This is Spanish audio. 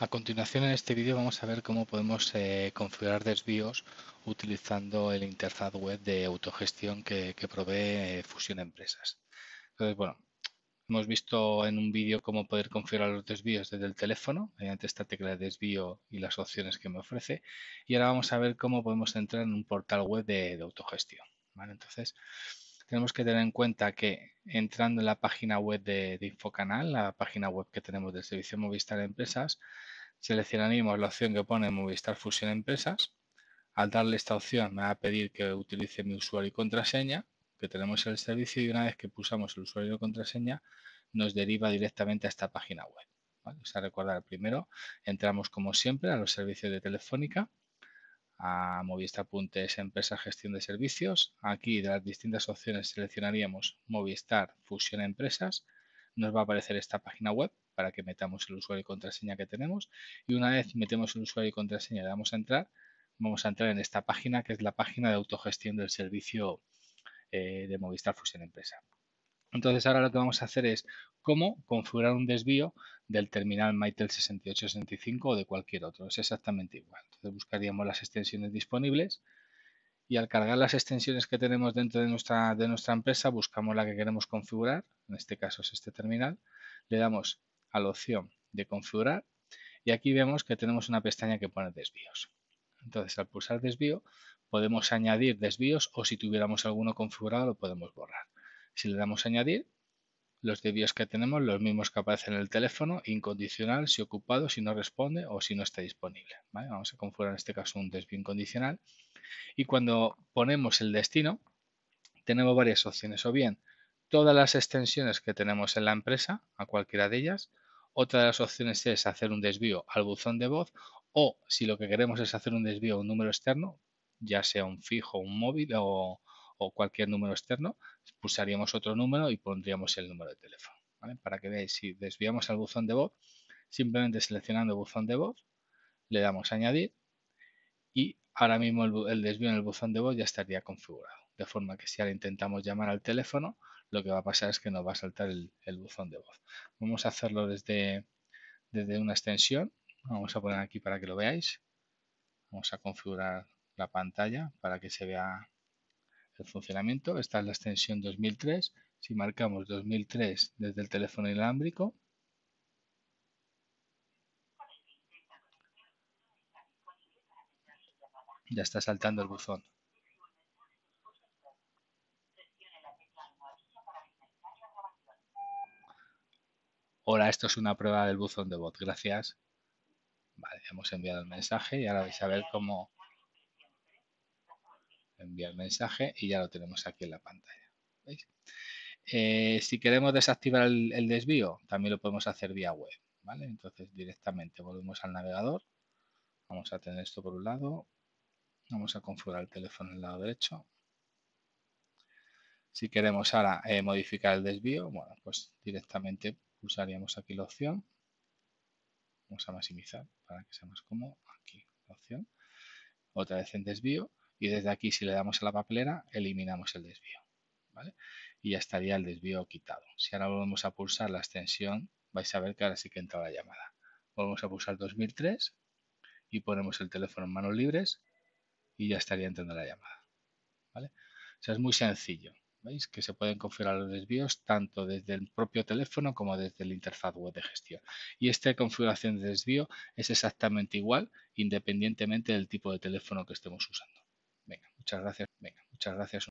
A continuación en este vídeo vamos a ver cómo podemos eh, configurar desvíos utilizando el interfaz web de autogestión que, provee eh, Fusión Empresas. Entonces, bueno, hemos visto en un vídeo cómo poder configurar los desvíos desde el teléfono mediante esta tecla de desvío y las opciones que me ofrece. Y ahora vamos a ver cómo podemos entrar en un portal web de, autogestión. ¿vale? Entonces, tenemos que tener en cuenta que entrando en la página web de, Infocanal, la página web que tenemos del servicio Movistar Empresas, seleccionaremos la opción que pone Movistar Fusión Empresas. Al darle esta opción me va a pedir que utilice mi usuario y contraseña que tenemos el servicio y una vez que pulsamos el usuario y contraseña nos deriva directamente a esta página web. ¿vale? O recordar primero, entramos como siempre a los servicios de Telefónica a Movistar Empresa Gestión de Servicios. Aquí de las distintas opciones seleccionaríamos Movistar Fusión Empresas. Nos va a aparecer esta página web para que metamos el usuario y contraseña que tenemos. Y una vez metemos el usuario y contraseña, le damos a entrar. Vamos a entrar en esta página que es la página de autogestión del servicio eh, de Movistar Fusión Empresa. Entonces ahora lo que vamos a hacer es cómo configurar un desvío del terminal Mitel 6865 o de cualquier otro. Es exactamente igual. Entonces buscaríamos las extensiones disponibles y al cargar las extensiones que tenemos dentro de nuestra, de nuestra empresa, buscamos la que queremos configurar, en este caso es este terminal, le damos a la opción de configurar y aquí vemos que tenemos una pestaña que pone desvíos. Entonces al pulsar desvío podemos añadir desvíos o si tuviéramos alguno configurado lo podemos borrar. Si le damos a añadir, los desvíos que tenemos, los mismos que aparecen en el teléfono, incondicional, si ocupado, si no responde o si no está disponible. Vamos a configurar en este caso un desvío incondicional. Y cuando ponemos el destino, tenemos varias opciones, o bien todas las extensiones que tenemos en la empresa, a cualquiera de ellas, otra de las opciones es hacer un desvío al buzón de voz o si lo que queremos es hacer un desvío a un número externo, ya sea un fijo, un móvil o, o cualquier número externo, pulsaríamos otro número y pondríamos el número de teléfono. Para que veáis, si desviamos al buzón de voz, simplemente seleccionando buzón de voz, le damos a añadir y ahora mismo el, desvío en el buzón de voz ya estaría configurado. De forma que si ahora intentamos llamar al teléfono, lo que va a pasar es que nos va a saltar el, buzón de voz. Vamos a hacerlo desde, desde una extensión. Vamos a poner aquí para que lo veáis. Vamos a configurar la pantalla para que se vea el funcionamiento. Esta es la extensión 2003. Si marcamos 2003 desde el teléfono inalámbrico, ya está saltando el buzón. Hola, esto es una prueba del buzón de bot. Gracias. Vale, hemos enviado el mensaje y ahora vais a ver cómo enviar mensaje y ya lo tenemos aquí en la pantalla. Eh, si queremos desactivar el, desvío, también lo podemos hacer vía web. ¿vale? Entonces directamente volvemos al navegador. Vamos a tener esto por un lado. Vamos a configurar el teléfono en el lado derecho. Si queremos ahora eh, modificar el desvío, bueno, pues directamente usaríamos aquí la opción. Vamos a maximizar para que sea más cómodo. Aquí la opción. Otra vez en desvío y desde aquí si le damos a la papelera eliminamos el desvío. Y ya estaría el desvío quitado. Si ahora volvemos a pulsar la extensión, vais a ver que ahora sí que entra la llamada. Volvemos a pulsar 2003 y ponemos el teléfono en manos libres y ya estaría entrando la llamada. ¿vale? O sea, es muy sencillo. ¿Veis? Que se pueden configurar los desvíos tanto desde el propio teléfono como desde la interfaz web de gestión. Y esta configuración de desvío es exactamente igual independientemente del tipo de teléfono que estemos usando. Muchas gracias. Venga, muchas gracias.